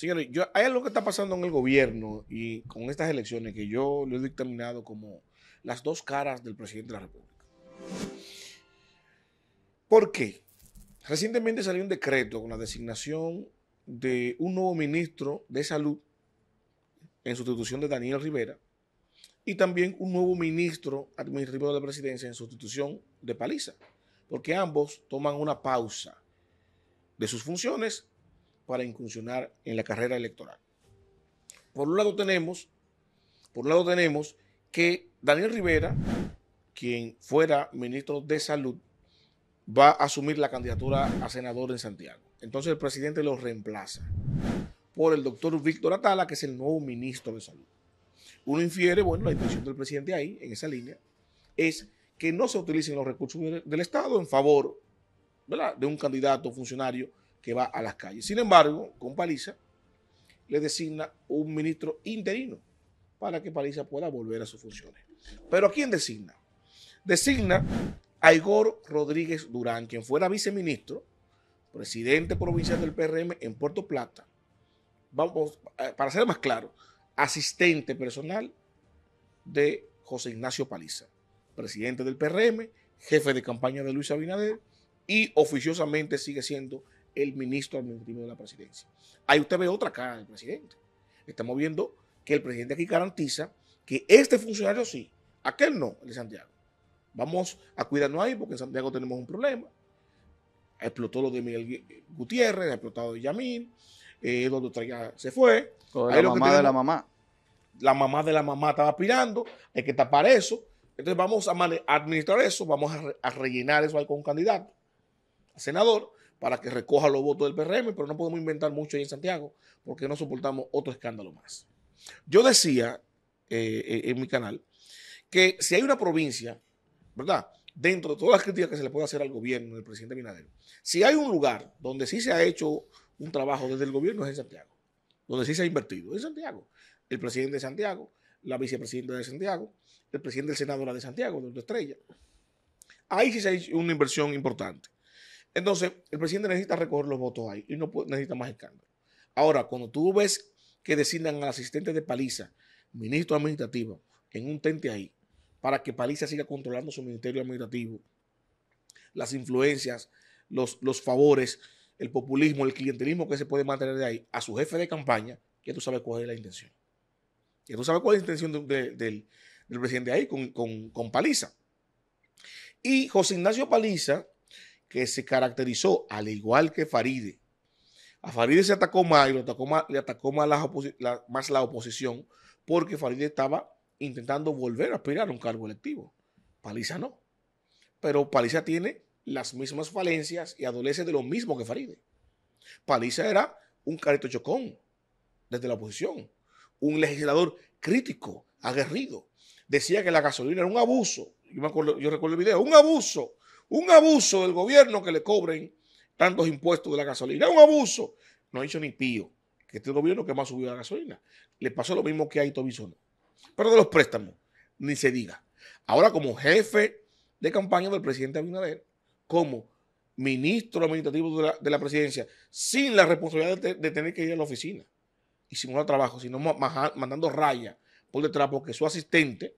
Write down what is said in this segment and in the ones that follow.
Señores, hay algo que está pasando en el gobierno y con estas elecciones que yo lo he dictaminado como las dos caras del presidente de la República. ¿Por qué? Recientemente salió un decreto con la designación de un nuevo ministro de Salud en sustitución de Daniel Rivera y también un nuevo ministro administrativo de la presidencia en sustitución de Paliza, porque ambos toman una pausa de sus funciones para incursionar en la carrera electoral. Por un lado tenemos, por un lado tenemos que Daniel Rivera, quien fuera ministro de Salud, va a asumir la candidatura a senador en Santiago. Entonces el presidente lo reemplaza por el doctor Víctor Atala, que es el nuevo ministro de Salud. Uno infiere, bueno, la intención del presidente ahí, en esa línea, es que no se utilicen los recursos del Estado en favor de un candidato funcionario que va a las calles. Sin embargo, con Paliza le designa un ministro interino para que Paliza pueda volver a sus funciones. Pero ¿a quién designa? Designa a Igor Rodríguez Durán, quien fuera viceministro, presidente provincial del PRM en Puerto Plata. Vamos, eh, para ser más claro, asistente personal de José Ignacio Paliza, presidente del PRM, jefe de campaña de Luis Abinader y oficiosamente sigue siendo el ministro administrativo de la presidencia. Ahí usted ve otra cara del presidente. Estamos viendo que el presidente aquí garantiza que este funcionario sí, aquel no, el de Santiago. Vamos a cuidarnos ahí porque en Santiago tenemos un problema. Explotó lo de Miguel Gutiérrez, explotado de Yamil, eh, donde ya se fue. Ahí la lo mamá de la mamá. La mamá de la mamá estaba aspirando, hay que tapar eso. Entonces vamos a administrar eso, vamos a, rellenar eso ahí con un candidato, senador, para que recoja los votos del PRM, pero no podemos inventar mucho ahí en Santiago porque no soportamos otro escándalo más. Yo decía eh, eh, en mi canal que si hay una provincia, ¿verdad? Dentro de todas las críticas que se le puede hacer al gobierno del presidente Minadero, si hay un lugar donde sí se ha hecho un trabajo desde el gobierno es en Santiago, donde sí se ha invertido, es en Santiago. El presidente de Santiago, la vicepresidenta de Santiago, el presidente del Senado de Santiago, de Estrella. Ahí sí se ha hecho una inversión importante. Entonces, el presidente necesita recoger los votos ahí y no necesita más escándalo. Ahora, cuando tú ves que designan al asistente de Paliza, ministro administrativo, en un tente ahí, para que Paliza siga controlando su ministerio administrativo, las influencias, los, favores, el populismo, el clientelismo que se puede mantener de ahí, a su jefe de campaña, que tú sabes cuál es la intención. Que tú sabes cuál es la intención del, presidente ahí con Paliza. Y José Ignacio Paliza que se caracterizó, al igual que Faride. A Faride se atacó más y le atacó más la, oposición porque Faride estaba intentando volver a aspirar a un cargo electivo. Paliza no. Pero Paliza tiene las mismas falencias y adolece de lo mismo que Faride. Paliza era un carito chocón desde la oposición, un legislador crítico, aguerrido. Decía que la gasolina era un abuso. Yo, me acuerdo, yo recuerdo el video, un abuso. Un abuso del gobierno que le cobren tantos impuestos de la gasolina. Un abuso. No ha dicho ni pío que este gobierno que más subió la gasolina. Le pasó lo mismo que a Ito Pero de los préstamos, ni se diga. Ahora como jefe de campaña del presidente Abinader, como ministro administrativo de la, presidencia, sin la responsabilidad de, tener que ir a la oficina y sin un trabajo, sino mandando raya por detrás porque su asistente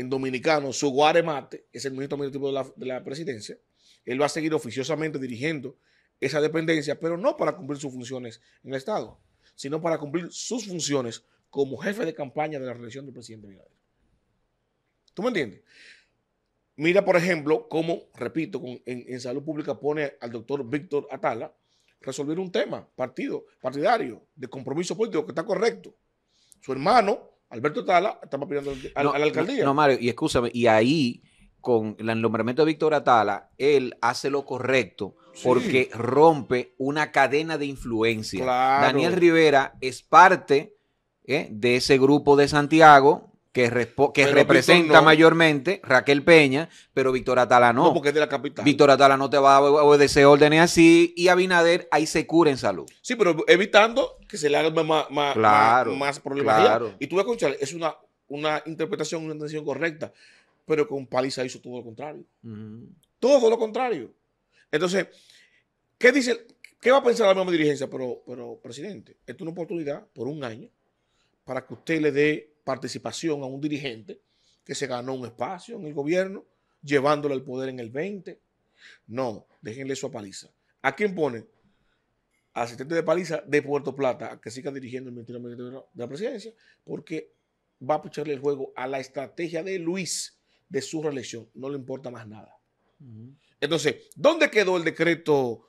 en dominicano, su guaremate, es el ministro administrativo de la, presidencia. Él va a seguir oficiosamente dirigiendo esa dependencia, pero no para cumplir sus funciones en el Estado, sino para cumplir sus funciones como jefe de campaña de la reelección del presidente Binader. ¿Tú me entiendes? Mira, por ejemplo, cómo, repito, en, en, salud pública pone al doctor Víctor Atala resolver un tema partido, partidario, de compromiso político, que está correcto. Su hermano, Alberto Tala estamos pidiendo a la alcaldía. No, Mario, y escúchame, y ahí con el nombramiento de Víctor Atala, él hace lo correcto porque rompe una cadena de influencia. Daniel Rivera es parte eh, de ese grupo de Santiago que, representa mayormente Raquel Peña, pero Víctor Atala no. porque es de la capital. Víctor Atala no te va a obedecer órdenes así y Abinader ahí se cura en salud. Sí, pero evitando que se le haga más, más, problemas. Y tú vas a escuchar, es una, una interpretación, una intención correcta, pero con Paliza hizo todo lo contrario. Todo lo contrario. Entonces, ¿qué dice? ¿Qué va a pensar la misma dirigencia? Pero, pero, presidente, esto es una oportunidad por un año para que usted le dé participación a un dirigente que se ganó un espacio en el gobierno, llevándole al poder en el 20. No, déjenle eso a Paliza. ¿A quién pone? Asistente de Paliza de Puerto Plata, que siga dirigiendo el Ministerio de la Presidencia, porque va a pucharle el juego a la estrategia de Luis de su reelección. No le importa más nada. Entonces, ¿dónde quedó el decreto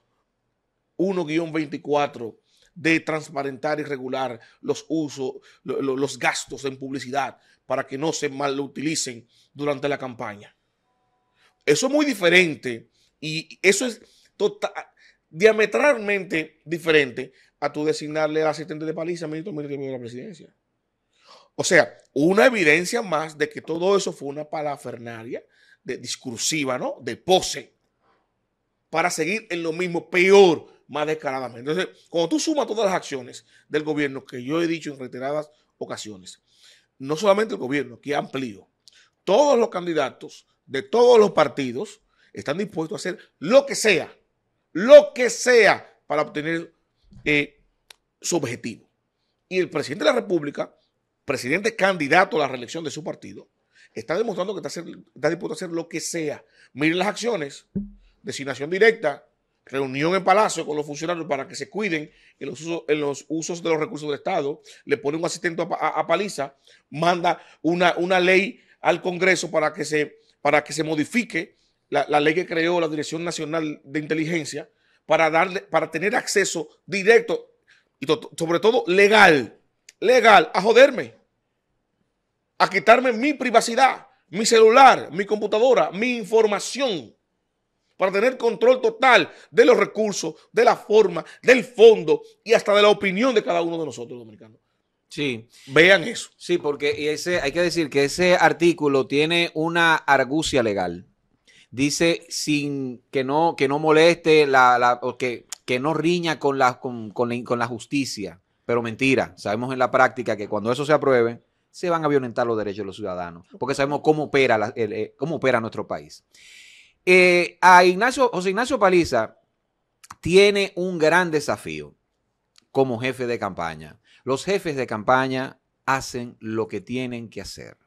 1-24 de transparentar y regular los usos, los gastos en publicidad para que no se mal utilicen durante la campaña. Eso es muy diferente y eso es tota, diametralmente diferente a tu designarle al asistente de paliza ministro de la presidencia. O sea, una evidencia más de que todo eso fue una palafernaria de discursiva, ¿no? De pose. Para seguir en lo mismo, peor, más descaradamente. Entonces, cuando tú sumas todas las acciones del gobierno, que yo he dicho en reiteradas ocasiones, no solamente el gobierno, que amplío, todos los candidatos de todos los partidos están dispuestos a hacer lo que sea, lo que sea para obtener eh, su objetivo. Y el presidente de la República, presidente candidato a la reelección de su partido, está demostrando que está dispuesto a hacer lo que sea. Miren las acciones, designación directa, reunión en Palacio con los funcionarios para que se cuiden en los, usos, de los recursos del Estado, le pone un asistente a, Paliza, manda una, ley al Congreso para que se, para que se modifique la, ley que creó la Dirección Nacional de Inteligencia para, darle, para tener acceso directo y sobre todo legal, legal, a joderme, a quitarme mi privacidad, mi celular, mi computadora, mi información para tener control total de los recursos, de la forma, del fondo y hasta de la opinión de cada uno de nosotros, dominicanos. Sí. Vean eso. Sí, porque ese, hay que decir que ese artículo tiene una argucia legal. Dice sin que no, que no moleste la, o que, que, no riña con la, con, la, justicia. Pero mentira, sabemos en la práctica que cuando eso se apruebe, se van a violentar los derechos de los ciudadanos, porque sabemos cómo opera, eh, cómo opera nuestro país. Eh, a Ignacio, José Ignacio Paliza tiene un gran desafío como jefe de campaña. Los jefes de campaña hacen lo que tienen que hacer.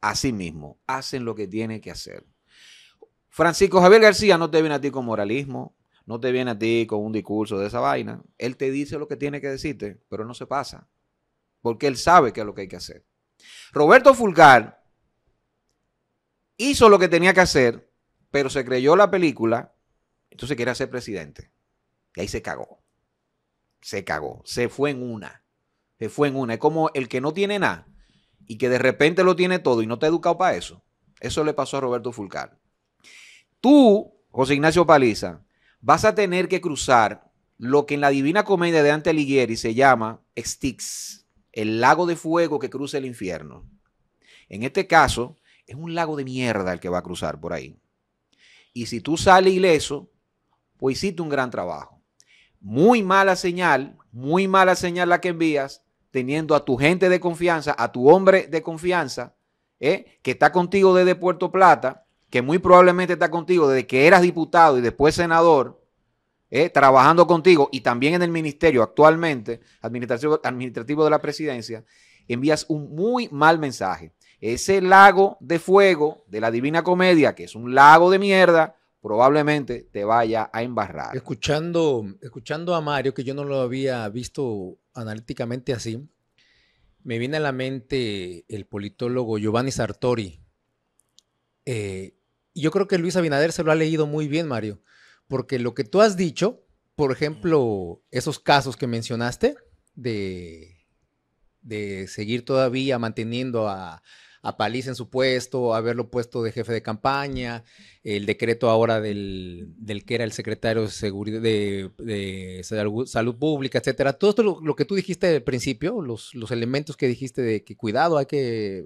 Así mismo, hacen lo que tienen que hacer. Francisco Javier García no te viene a ti con moralismo, no te viene a ti con un discurso de esa vaina. Él te dice lo que tiene que decirte, pero no se pasa, porque él sabe qué es lo que hay que hacer. Roberto Fulgar hizo lo que tenía que hacer, pero se creyó la película, entonces quería ser presidente. Y ahí se cagó. Se cagó. Se fue en una. Se fue en una. Es como el que no tiene nada y que de repente lo tiene todo y no te educado para eso. Eso le pasó a Roberto Fulcar. Tú, José Ignacio Paliza, vas a tener que cruzar lo que en la Divina Comedia de Dante Alighieri se llama Styx, el lago de fuego que cruza el infierno. En este caso, es un lago de mierda el que va a cruzar por ahí. Y si tú sales ileso, pues hiciste un gran trabajo. Muy mala señal, muy mala señal la que envías, teniendo a tu gente de confianza, a tu hombre de confianza, eh, que está contigo desde Puerto Plata, que muy probablemente está contigo desde que eras diputado y después senador, eh, trabajando contigo y también en el ministerio actualmente, administrativo de la presidencia, envías un muy mal mensaje. Ese lago de fuego de la Divina Comedia, que es un lago de mierda, probablemente te vaya a embarrar. Escuchando, escuchando a Mario, que yo no lo había visto analíticamente así, me viene a la mente el politólogo Giovanni Sartori. Eh, yo creo que Luis Abinader se lo ha leído muy bien, Mario, porque lo que tú has dicho, por ejemplo, esos casos que mencionaste de, de seguir todavía manteniendo a a en su puesto, haberlo puesto de jefe de campaña, el decreto ahora del, que era el secretario de, de, salud, Pública, etcétera. Todo esto lo, que tú dijiste al principio, los, los, elementos que dijiste de que cuidado, hay que...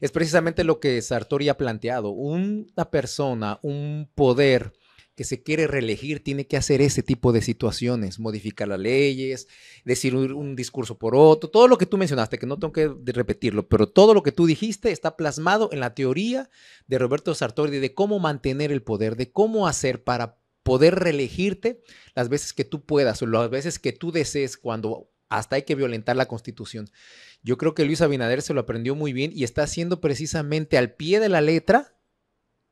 Es precisamente lo que Sartori ha planteado. Una persona, un poder que se quiere reelegir tiene que hacer ese tipo de situaciones, modificar las leyes, decir un, discurso por otro, todo lo que tú mencionaste, que no tengo que repetirlo, pero todo lo que tú dijiste está plasmado en la teoría de Roberto Sartori de cómo mantener el poder, de cómo hacer para poder reelegirte las veces que tú puedas o las veces que tú desees cuando hasta hay que violentar la constitución. Yo creo que Luis Abinader se lo aprendió muy bien y está haciendo precisamente al pie de la letra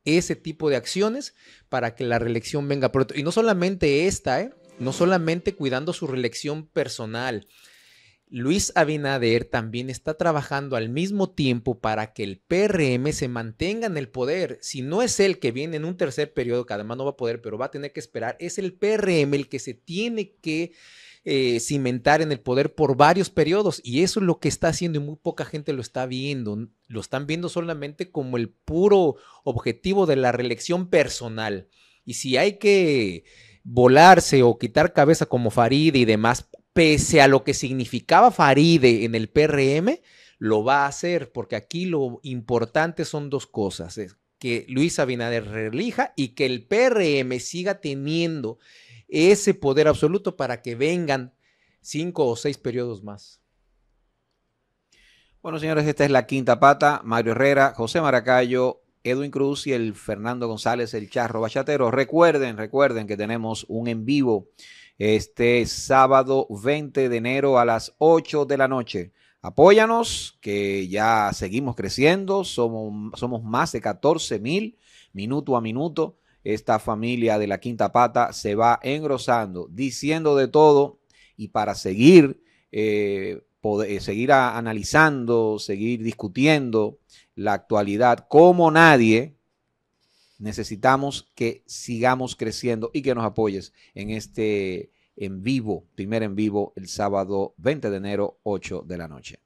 ese tipo de acciones para que la reelección venga pronto. Y no solamente esta, ¿eh? no solamente cuidando su reelección personal, Luis Abinader también está trabajando al mismo tiempo para que el PRM se mantenga en el poder. Si no es él que viene en un tercer periodo, que además no va a poder, pero va a tener que esperar, es el PRM el que se tiene que eh, cimentar en el poder por varios periodos. Y eso es lo que está haciendo y muy poca gente lo está viendo. Lo están viendo solamente como el puro objetivo de la reelección personal. Y si hay que volarse o quitar cabeza como Farid y demás pese a lo que significaba Faride en el PRM, lo va a hacer, porque aquí lo importante son dos cosas, es que Luis Abinader relija y que el PRM siga teniendo ese poder absoluto para que vengan cinco o seis periodos más. Bueno, señores, esta es la quinta pata. Mario Herrera, José Maracayo, Edwin Cruz y el Fernando González, el Charro Bachatero. Recuerden, recuerden que tenemos un en vivo este sábado 20 de enero a las 8 de la noche. Apóyanos, que ya seguimos creciendo, somos, somos más de 14 mil minuto a minuto. Esta familia de la quinta pata se va engrosando, diciendo de todo y para seguir, eh, eh, seguir analizando, seguir discutiendo la actualidad como nadie, necesitamos que sigamos creciendo y que nos apoyes en este en vivo, primer en vivo, el sábado 20 de enero, 8 de la noche.